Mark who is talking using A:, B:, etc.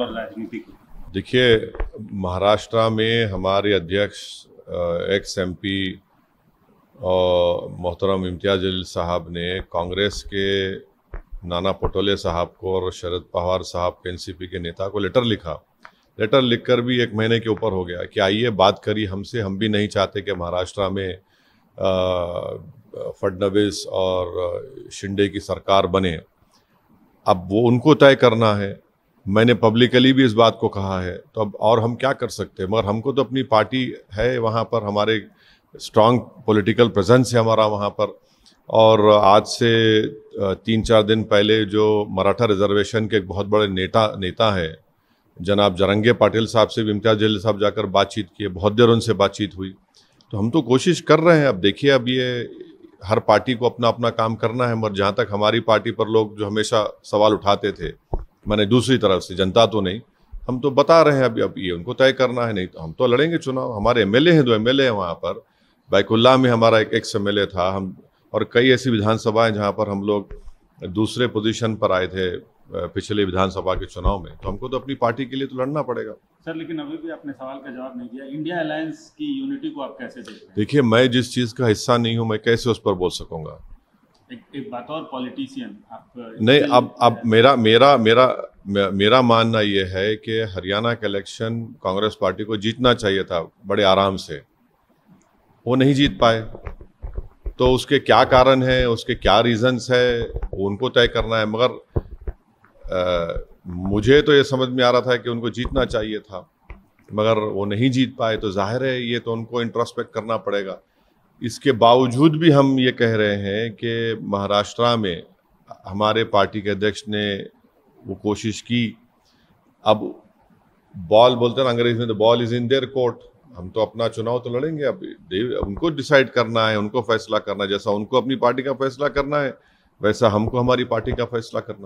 A: और राजनीति को देखिए महाराष्ट्र में हमारे अध्यक्ष एक्स एम पी और मोहतरम इम्तियाज अली साहब ने कांग्रेस के नाना पटोले साहब को और शरद पवार साहब के एनसीपी के नेता को लेटर लिखा लेटर लिखकर भी एक महीने के ऊपर हो गया कि आइए बात करिए हमसे हम भी नहीं चाहते कि महाराष्ट्र में फडनवीस और शिंदे की सरकार बने अब वो उनको तय करना है मैंने पब्लिकली भी इस बात को कहा है तो अब और हम क्या कर सकते हैं मगर हमको तो अपनी पार्टी है वहाँ पर हमारे स्ट्रांग पॉलिटिकल प्रेजेंस है हमारा वहाँ पर और आज से तीन चार दिन पहले जो मराठा रिजर्वेशन के एक बहुत बड़े नेता नेता है जनाब जरंगे पाटिल साहब से भी इम्तियाज साहब जाकर बातचीत किए बहुत देर उनसे बातचीत हुई तो हम तो कोशिश कर रहे हैं अब देखिए अब ये हर पार्टी को अपना अपना काम करना है मगर जहाँ तक हमारी पार्टी पर लोग जो हमेशा सवाल उठाते थे मैंने दूसरी तरफ से जनता तो नहीं हम तो बता रहे हैं अभी अब ये उनको तय करना है नहीं तो हम तो लड़ेंगे चुनाव हमारे एम हैं दो एम हैं वहाँ पर बैकुल्ला में हमारा एक एक्स एम था हम और कई ऐसी विधानसभाएं जहाँ पर हम लोग दूसरे पोजीशन पर आए थे पिछले विधानसभा के चुनाव में तो हमको तो अपनी पार्टी के लिए तो लड़ना पड़ेगा सर लेकिन अभी भी आपने सवाल का जवाब नहीं दिया इंडिया अलायंस की यूनिटी को आप कैसे देखिए मैं जिस चीज़ का हिस्सा नहीं हूँ मैं कैसे उस पर बोल सकूंगा पॉलिटिशियन आप uh, नहीं अब अब uh, मेरा मेरा मेरा मेरा मानना यह है कि हरियाणा का इलेक्शन कांग्रेस पार्टी को जीतना चाहिए था बड़े आराम से वो नहीं जीत पाए तो उसके क्या कारण है उसके क्या रीजंस है उनको तय करना है मगर आ, मुझे तो ये समझ में आ रहा था कि उनको जीतना चाहिए था मगर वो नहीं जीत पाए तो जाहिर है ये तो उनको इंट्रोस्पेक्ट करना पड़ेगा इसके बावजूद भी हम ये कह रहे हैं कि महाराष्ट्र में हमारे पार्टी के अध्यक्ष ने वो कोशिश की अब बॉल बोलते हैं अंग्रेज में the ball is in their court हम तो अपना चुनाव तो लड़ेंगे अब उनको डिसाइड करना है उनको फैसला करना है जैसा उनको अपनी पार्टी का फैसला करना है वैसा हमको हमारी पार्टी का फैसला करना